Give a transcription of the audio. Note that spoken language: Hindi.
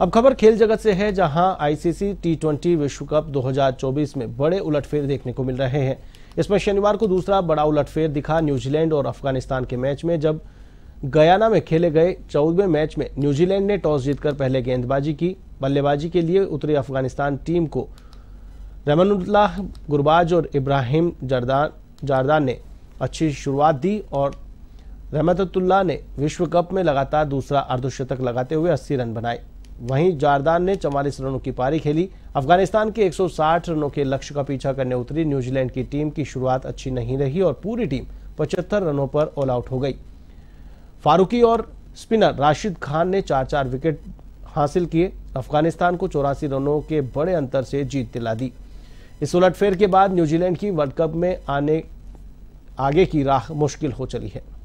अब खबर खेल जगत से है जहां आईसीसी टी ट्वेंटी विश्व कप 2024 में बड़े उलटफेर देखने को मिल रहे हैं इसमें शनिवार को दूसरा बड़ा उलटफेर दिखा न्यूजीलैंड और अफगानिस्तान के मैच में जब गयाना में खेले गए चौदहवें मैच में न्यूजीलैंड ने टॉस जीतकर पहले गेंदबाजी की बल्लेबाजी के लिए उतरी अफगानिस्तान टीम को रमनुल्लाह गुरबाज और इब्राहिम जरदान जारदान ने अच्छी शुरुआत दी और रहमतुल्ला ने विश्व कप में लगातार दूसरा अर्धशतक लगाते हुए अस्सी रन बनाए वहीं जारदान ने चवालीस रनों की पारी खेली अफगानिस्तान के 160 रनों के लक्ष्य का पीछा करने उतरी न्यूजीलैंड की टीम की शुरुआत अच्छी नहीं रही और पूरी टीम पचहत्तर रनों पर ऑल आउट हो गई फारूकी और स्पिनर राशिद खान ने चार चार विकेट हासिल किए अफगानिस्तान को चौरासी रनों के बड़े अंतर से जीत दिला दी इस उलटफेर के बाद न्यूजीलैंड की वर्ल्ड कप में आने आगे की राह मुश्किल हो चली है